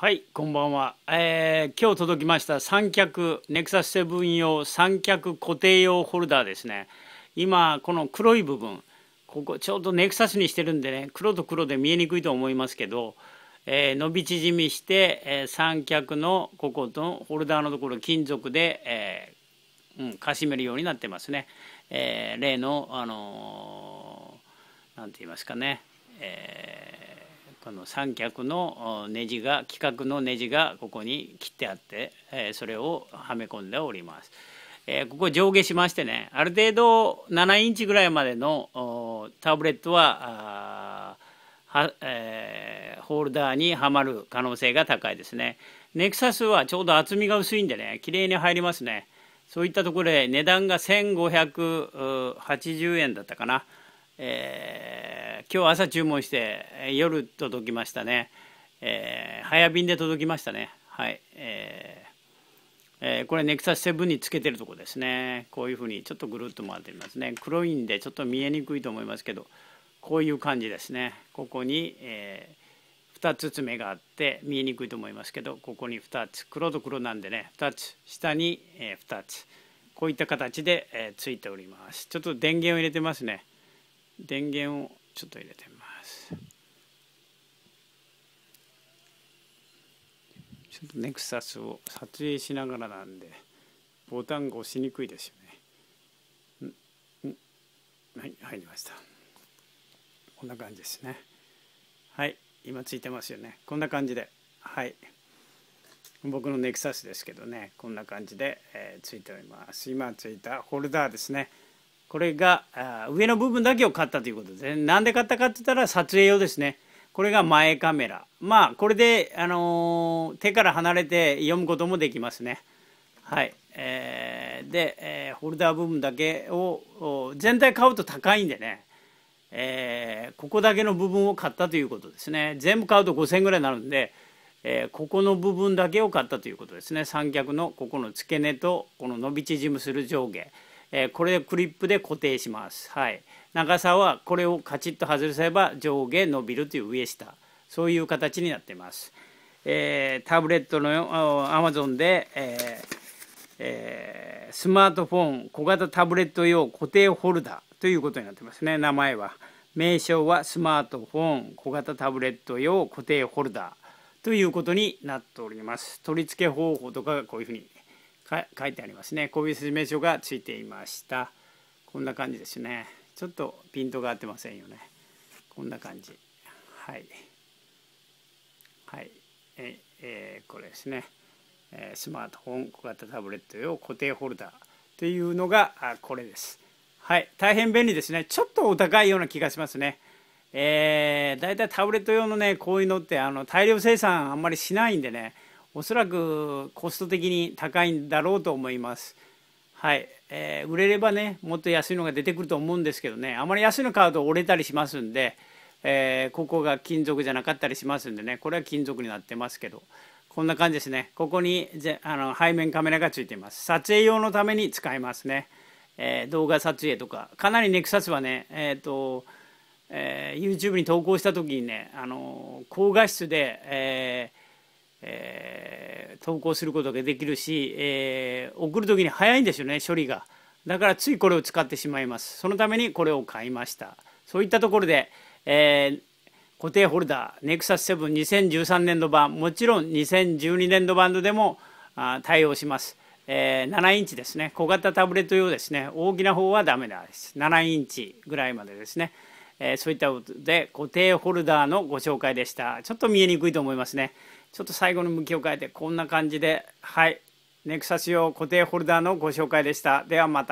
はい、こんばんは。えー、今日届きました三脚、ネクサス7用三脚固定用ホルダーですね。今、この黒い部分、ここちょうどネクサスにしてるんでね、黒と黒で見えにくいと思いますけど、えー、伸び縮みして、えー、三脚のこことホルダーのところ金属で、えー、うん、かしめるようになってますね。え例の、あのー、て言いますかね、えこの三脚のネジが規格のネジがここに切ってあってそれをはめ込んでおります。ここ上下しましてねある程度7インチぐらいまでのタブレットはは、えー、ホルダーにはまる可能性が高いですね。ネクサスはちょうど厚みが薄いんでね綺麗に入りますね。そういったところで値段が1580円だったかな。えー、今日朝注文して夜届きましたね、えー、早便で届きましたねはい、えー、えー、これネクサス7につけてるとこですねこういうふうにちょっとぐるっと回ってみますね黒いんでちょっと見えにくいと思いますけどこういう感じですねここに、え2つ爪があって見えにくいと思いますけどここに2つ黒と黒なんでね2つ下に、え2つこういった形で、えついておりますちょっと電源を入れてますね電源をちょっと入れてみますちょっとネクサスを撮影しながらなんでボタンが押しにくいですよねはい入りましたこんな感じですねはい今ついてますよねこんな感じではい僕のネクサスですけどねこんな感じで、えー、ついております今ついたホルダーですねこれが上の部分だけを買ったということですねなんで買ったかって言ったら撮影用ですねこれが前カメラまあこれで、あのー、手から離れて読むこともできますねはい、えー、で、えー、ホルダー部分だけを全体買うと高いんでね、えここだけの部分を買ったということですね全部買うと5000円ぐらいになるんでえー、ここの部分だけを買ったということですね三脚のここの付け根とこの伸び縮むする上下えこれでクリップで固定します。はい、長さはこれをカチッと外せば上下伸びるという上下そういう形になっています。えー、タブレットのアマゾンで、えーえー、スマートフォン小型タブレット用固定ホルダーということになってますね名前は名称はスマートフォン小型タブレット用固定ホルダーということになっております取り付け方法とかがこういうふうに書いてありますねこういう説明書がついていましたこんな感じですねちょっとピントが合ってませんよねこんな感じはいはいええー、これですねえスマートフォン小型タブレット用固定ホルダーというのがあこれですはい大変便利ですねちょっとお高いような気がしますねえー、だいたいタブレット用のねこういうのってあの大量生産あんまりしないんでねおそらくコスト的に高いんだろうと思います。はい、えー、売れればねもっと安いのが出てくると思うんですけどねあまり安いの買うと折れたりしますんで、えー、ここが金属じゃなかったりしますんでねこれは金属になってますけどこんな感じですねここにぜあの背面カメラがついています撮影用のために使えますね、えー、動画撮影とかかなりネクサスはねえっ、と、え YouTube に投稿した時にねあの高画質で、ええー、投稿することができるし、えー、送る時に早いんですよね処理がだからついこれを使ってしまいますそのためにこれを買いましたそういったところで、えー、固定ホルダーネクサス7 2 0 1 3年度版もちろん2012年度版でもあ対応します、えー、7インチですね小型タブレット用ですね大きな方はダメです7インチぐらいまでですねえー、そういったことで固定ホルダーのご紹介でしたちょっと見えにくいと思いますねちょっと最後の向きを変えてこんな感じではいネクサス用固定ホルダーのご紹介でしたではまた